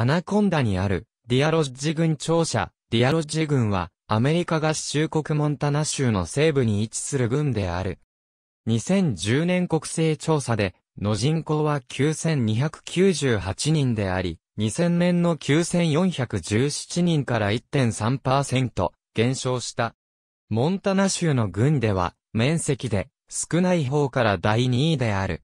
アナコンダにある、ディアロッジ軍庁舎、ディアロッジ軍は、アメリカ合衆国モンタナ州の西部に位置する軍である。2010年国勢調査で、の人口は9298人であり、2000年の9417人から1.3%減少した。モンタナ州の軍では、面積で少ない方から第2位である。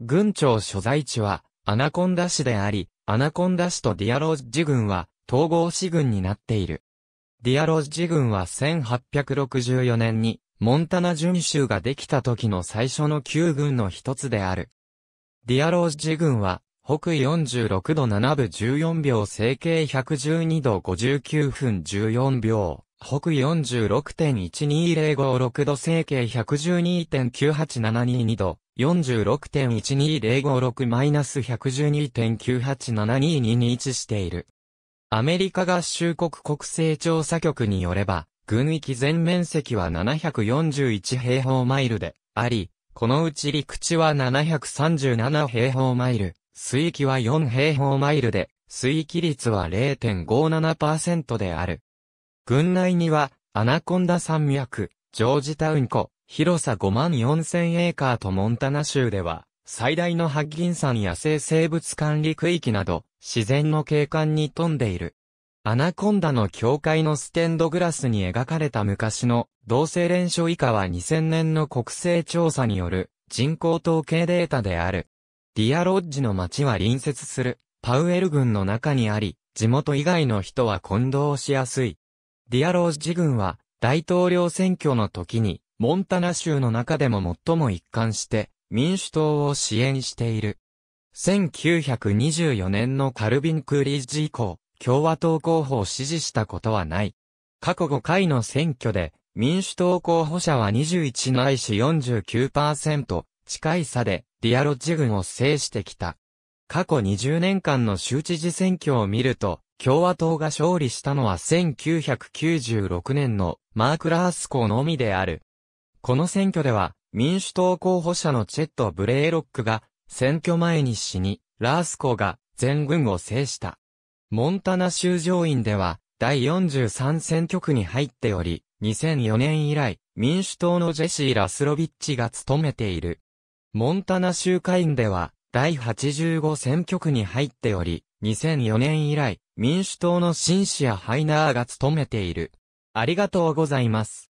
軍庁所在地はアナコンダ市であり、アナコンダ氏とディアロージ事軍は統合市軍になっている。ディアローズ事軍は1864年にモンタナ準州ができた時の最初の旧軍の一つである。ディアロージ事軍は北緯46度7分14秒整形112度59分14秒。北46.12056度整形112.98722度、46.12056-112.987222に位置している。アメリカ合衆国国勢調査局によれば、軍域全面積は741平方マイルであり、このうち陸地は737平方マイル、水域は4平方マイルで、水域率は0.57%である。軍内には、アナコンダ山脈、ジョージタウン湖、広さ5万4000エーカーとモンタナ州では、最大の白銀山野生生物管理区域など、自然の景観に富んでいる。アナコンダの教会のステンドグラスに描かれた昔の同性連署以下は2000年の国勢調査による人口統計データである。ディアロッジの町は隣接するパウエル郡の中にあり、地元以外の人は混同しやすい。ディアロッジ郡は大統領選挙の時にモンタナ州の中でも最も一貫して民主党を支援している。1924年のカルビン・クーリージ以降、共和党候補を支持したことはない。過去5回の選挙で、民主党候補者は21ないし49%近い差でディアロッジ軍を制してきた。過去20年間の州知事選挙を見ると、共和党が勝利したのは1996年のマーク・ラースーのみである。この選挙では、民主党候補者のチェット・ブレイロックが、選挙前に死に、ラースコが全軍を制した。モンタナ州上院では、第43選挙区に入っており、2004年以来、民主党のジェシー・ラスロビッチが務めている。モンタナ州会員では、第85選挙区に入っており、2004年以来、民主党のシンシア・ハイナーが務めている。ありがとうございます。